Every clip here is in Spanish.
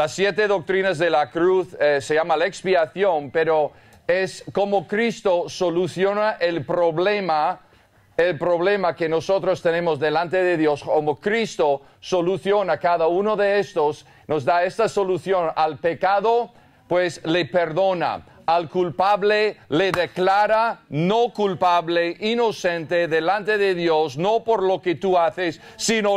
Las siete doctrinas de la cruz eh, se llama la expiación, pero es como Cristo soluciona el problema el problema que nosotros tenemos delante de Dios, como Cristo soluciona cada uno de estos, nos da esta solución al pecado, pues le perdona al culpable le declara no culpable, inocente delante de Dios, no por lo que tú haces, sino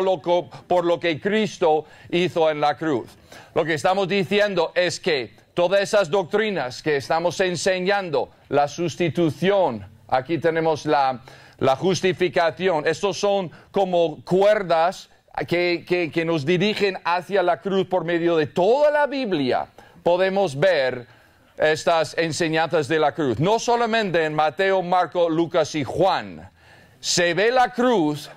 por lo que Cristo hizo en la cruz. Lo que estamos diciendo es que todas esas doctrinas que estamos enseñando, la sustitución, aquí tenemos la, justificación, estos son como cuerdas que, que nos dirigen hacia la cruz por medio de toda la Biblia. Podemos ver estas enseñanzas de la cruz. No solamente en Mateo, Marco, Lucas y Juan. Se ve la cruz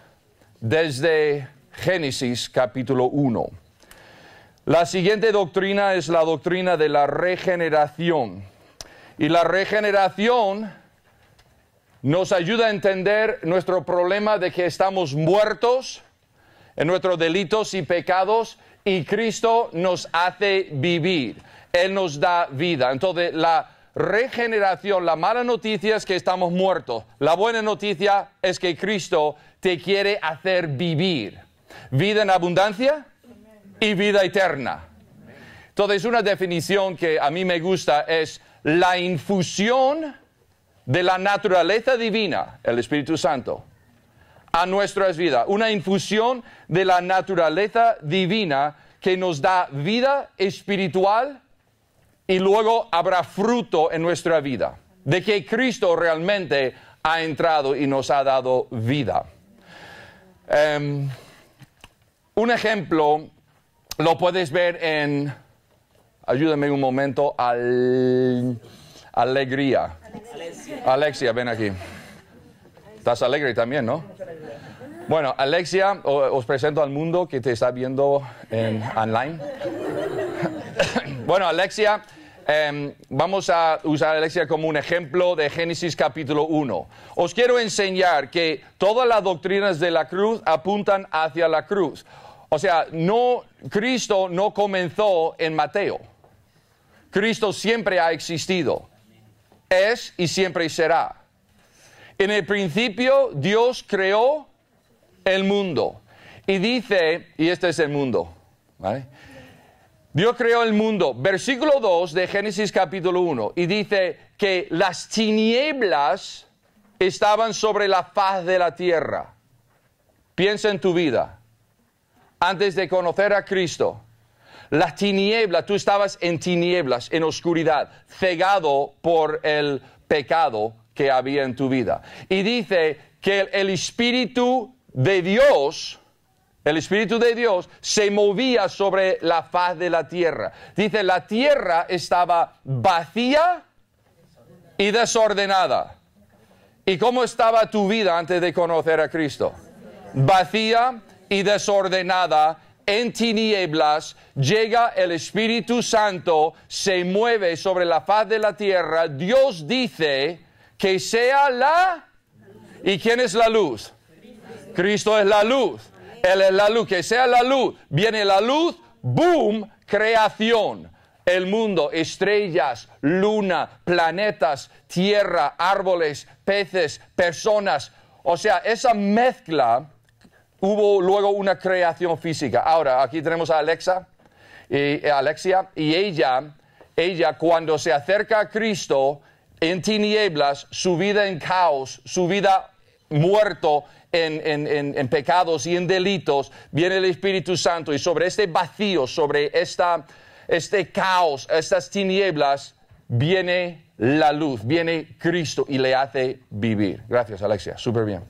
desde Génesis capítulo 1. La siguiente doctrina es la doctrina de la regeneración. Y la regeneración nos ayuda a entender nuestro problema de que estamos muertos en nuestros delitos y pecados y Cristo nos hace vivir. Él nos da vida. Entonces, la regeneración, la mala noticia es que estamos muertos. La buena noticia es que Cristo te quiere hacer vivir. Vida en abundancia y vida eterna. Entonces, una definición que a mí me gusta es la infusión de la naturaleza divina, el Espíritu Santo, a nuestra vida. Una infusión de la naturaleza divina que nos da vida espiritual y luego habrá fruto en nuestra vida, de que Cristo realmente ha entrado y nos ha dado vida. Em, un ejemplo lo puedes ver en, ayúdame un momento, al, alegría. Alexia. ven aquí. Estás alegre también, ¿no? Bueno, Alexia, os presento al mundo que te está viendo en online. Bueno, Alexia, em, vamos a usar a Alexia como un ejemplo de Génesis capítulo 1. Os quiero enseñar que todas las doctrinas de la cruz apuntan hacia la cruz. O sea, no, Cristo no comenzó en Mateo. Cristo siempre ha existido. Es y siempre será. En el principio Dios creó el mundo. Y dice, y este es el mundo, ¿vale? Dios creó el mundo. Versículo 2 de Génesis capítulo 1. Y dice que las tinieblas estaban sobre la faz de la tierra. Piensa en tu vida. Antes de conocer a Cristo, las tiniebla, tú estabas en tinieblas, en oscuridad, cegado por el pecado que había en tu vida. Y dice que el Espíritu de Dios el Espíritu de Dios se movía sobre la faz de la tierra. Dice, la tierra estaba vacía y desordenada. ¿Y cómo estaba tu vida antes de conocer a Cristo? Vacía y desordenada, en tinieblas, llega el Espíritu Santo, se mueve sobre la faz de la tierra. Dios dice que sea la... ¿Y quién es la luz? Cristo es la luz la luz, que sea la luz. Viene la luz, boom, creación. El mundo, estrellas, luna, planetas, tierra, árboles, peces, personas. O sea, esa mezcla hubo luego una creación física. Ahora, aquí tenemos a Alexa y eh, Alexia y ella, ella cuando se acerca a Cristo en tinieblas, su vida en caos, su vida muerto, en, pecados y en delitos, viene el Espíritu Santo y sobre este vacío, sobre esta, este caos, estas tinieblas, viene la luz, viene Cristo y le hace vivir. Gracias, Alexia, súper bien.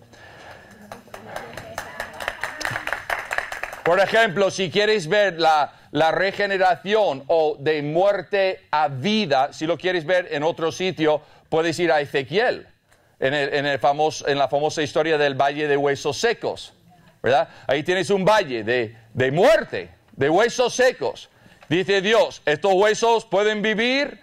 Por ejemplo, si quieres ver la, la, regeneración o de muerte a vida, si lo quieres ver en otro sitio, puedes ir a Ezequiel en, el, famoso, en la famosa historia del Valle de Huesos Secos. ¿verdad? Ahí tienes un valle de, de muerte, de huesos secos. Dice Dios, estos huesos pueden vivir.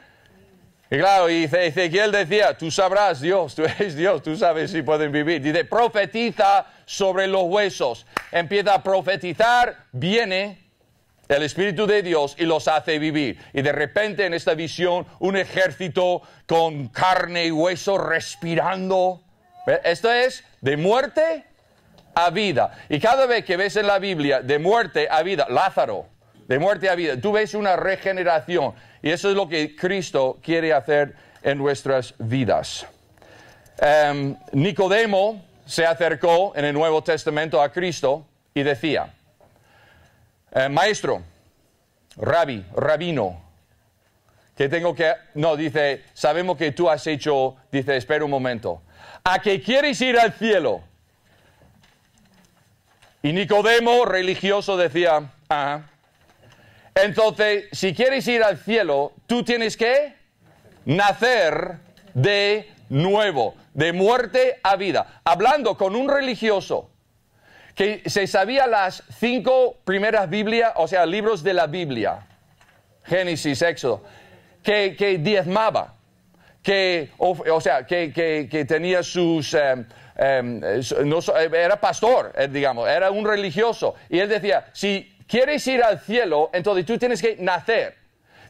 Y claro, y Ezequiel decía, tú sabrás Dios, tú eres Dios, tú sabes si pueden vivir. Dice, profetiza sobre los huesos. Empieza a profetizar, viene el Espíritu de Dios y los hace vivir. Y de repente en esta visión un ejército con carne y hueso respirando. Esto es de muerte a vida. Y cada vez que ves en la Biblia de muerte a vida, Lázaro, de muerte a vida, tú ves una regeneración. Y eso es lo que Cristo quiere hacer en nuestras vidas. Em, Nicodemo se acercó en el Nuevo Testamento a Cristo y decía, eh, maestro, rabbi, rabino, que tengo que... No, dice, sabemos que tú has hecho, dice, espera un momento, a qué quieres ir al cielo. Y Nicodemo, religioso, decía, ah, Entonces, si quieres ir al cielo, tú tienes que nacer de nuevo, de muerte a vida. Hablando con un religioso que se sabía las cinco primeras Biblias, o sea, libros de la Biblia, Génesis, Éxodo, que, diezmaba, que, o, sea, que, tenía sus... Eh, em, eh, eh, era pastor, digamos, era un religioso. Y él decía, si quieres ir al cielo, entonces tú tienes que nacer.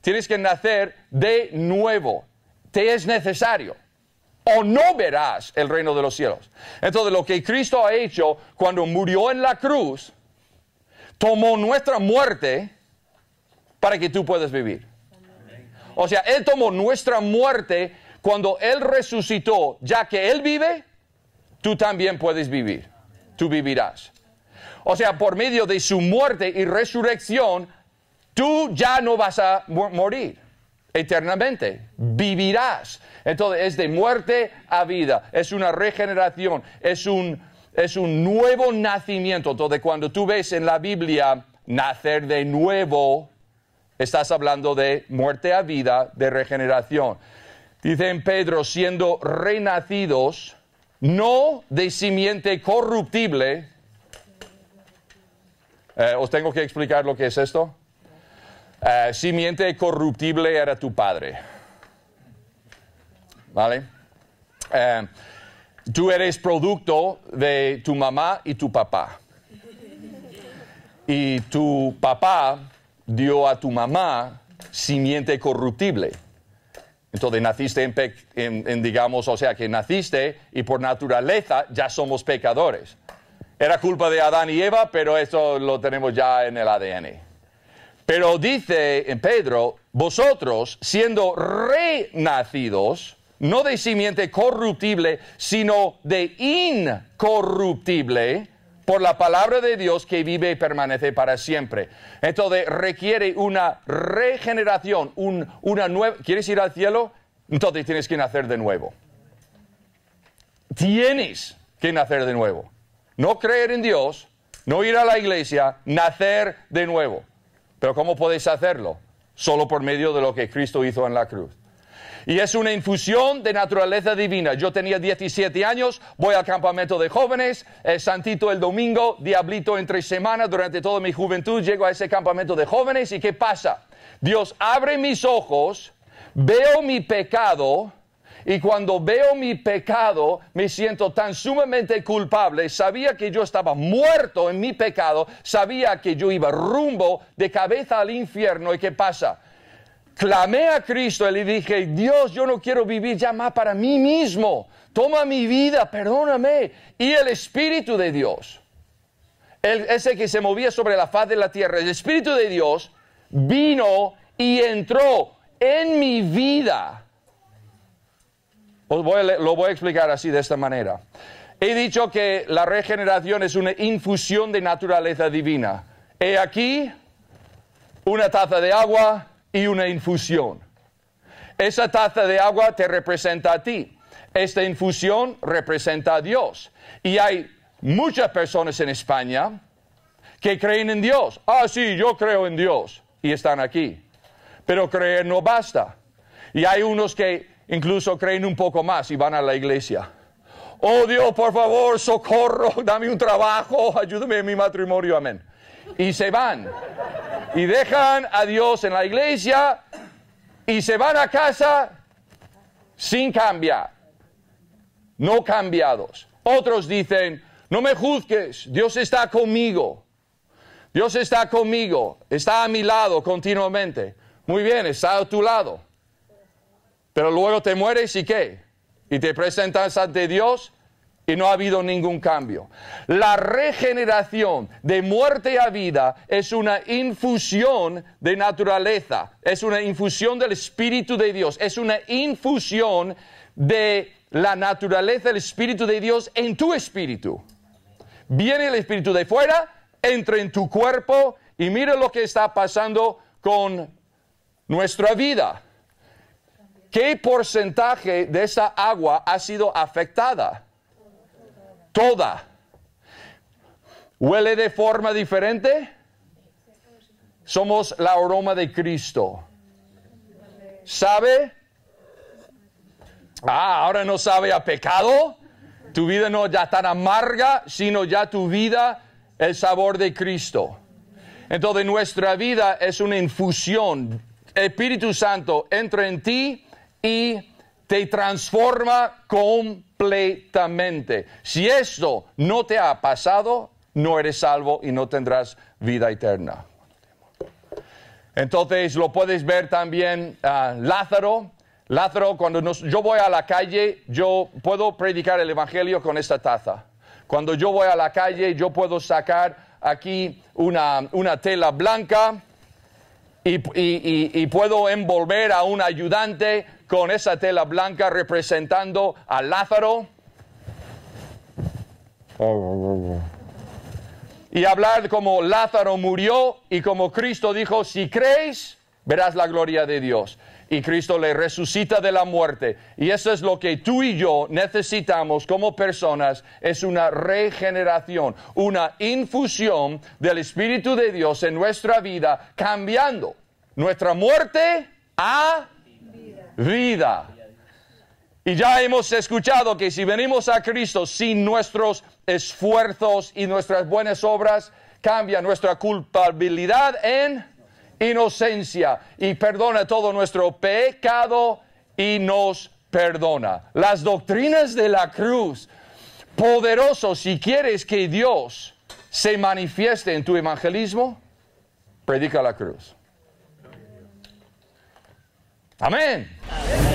Tienes que nacer de nuevo. Te es necesario o no verás el reino de los cielos. Entonces lo que Cristo ha hecho cuando murió en la cruz, tomó nuestra muerte para que tú puedas vivir. O sea, Él tomó nuestra muerte cuando Él resucitó, ya que Él vive, tú también puedes vivir, tú vivirás. O sea, por medio de su muerte y resurrección, tú ya no vas a morir eternamente. Vivirás. Entonces es de muerte a vida. Es una regeneración. Es un, es un nuevo nacimiento. Entonces cuando tú ves en la Biblia nacer de nuevo, estás hablando de muerte a vida, de regeneración. Dice en Pedro, siendo renacidos, no de simiente corruptible. Eh, ¿Os tengo que explicar lo que es esto? Eh, simiente corruptible era tu padre. ¿Vale? Eh, tú eres producto de tu mamá y tu papá. Y tu papá dio a tu mamá simiente corruptible. Entonces naciste en, digamos, o sea que naciste y por naturaleza ya somos pecadores. Era culpa de Adán y Eva, pero eso lo tenemos ya en el ADN. Pero dice eh, Pedro, vosotros siendo renacidos, no de simiente corruptible, sino de incorruptible, por la palabra de Dios que vive y permanece para siempre. Entonces requiere una regeneración, una nueva... ¿Quieres ir al cielo? Entonces tienes que nacer de nuevo. Tienes que nacer de nuevo. No creer en Dios, no ir a la iglesia, nacer de nuevo. Pero ¿cómo podéis hacerlo? Solo por medio de lo que Cristo hizo en la cruz. Y es una infusión de naturaleza divina. Yo tenía 17 años, voy al campamento de jóvenes, el eh, santito el domingo, diablito entre semanas, durante toda mi juventud llego a ese campamento de jóvenes y ¿qué pasa? Dios abre mis ojos, veo mi pecado, y cuando veo mi pecado, me siento tan sumamente culpable. Sabía que yo estaba muerto en mi pecado, sabía que yo iba rumbo de cabeza al infierno. ¿Y qué pasa? Clamé a Cristo y le dije, Dios, yo no quiero vivir ya más para mí mismo. Toma mi vida, perdóname. Y el Espíritu de Dios, ese que se movía sobre la faz de la tierra, el Espíritu de Dios vino y entró en mi vida lo voy a explicar así, de esta manera. He dicho que la regeneración es una infusión de naturaleza divina. He aquí una taza de agua y una infusión. Esa taza de agua te representa a ti. Esta infusión representa a Dios. Y hay muchas personas en España que creen en Dios. Ah, sí, yo creo en Dios. Y están aquí. Pero creer no basta. Y hay unos que Incluso creen un poco más y van a la iglesia. Oh Dios, por favor, socorro, dame un trabajo, ayúdame en mi matrimonio, amén. Y se van. Y dejan a Dios en la iglesia y se van a casa sin cambiar. No cambiados. Otros dicen, no me juzgues, Dios está conmigo. Dios está conmigo, está a mi lado continuamente. Muy bien, está a tu lado. Pero luego te mueres y qué? Y te presentas ante Dios y no ha habido ningún cambio. La regeneración de muerte a vida es una infusión de naturaleza, es una infusión del Espíritu de Dios, es una infusión de la naturaleza del Espíritu de Dios en tu espíritu. Viene el Espíritu de fuera, entra en tu cuerpo y mira lo que está pasando con nuestra vida. ¿Qué porcentaje de esa agua ha sido afectada? Toda. ¿Huele de forma diferente? Somos la aroma de Cristo. ¿Sabe? Ah, ahora no sabe a pecado. Tu vida no ya tan amarga, sino ya tu vida el sabor de Cristo. Entonces nuestra vida es una infusión. Espíritu Santo entra en ti y te transforma completamente. Si esto no te ha pasado, no eres salvo y no tendrás vida eterna. Entonces lo puedes ver también Lázaro. Lázaro, cuando yo voy a la calle, yo puedo predicar el Evangelio con esta taza. Cuando yo voy a la calle, yo puedo sacar aquí una, tela blanca y puedo envolver a un ayudante con esa tela blanca representando a Lázaro. Y hablar como Lázaro murió y como Cristo dijo, si creéis, verás la gloria de Dios. Y Cristo le resucita de la muerte. Y eso es lo que tú y yo necesitamos como personas. Es una regeneración, una infusión del Espíritu de Dios en nuestra vida, cambiando nuestra muerte a vida. Y ya hemos escuchado que si venimos a Cristo sin nuestros esfuerzos y nuestras buenas obras, cambia nuestra culpabilidad en inocencia y perdona todo nuestro pecado y nos perdona. Las doctrinas de la cruz, poderoso si quieres que Dios se manifieste en tu evangelismo, predica la cruz. Amén.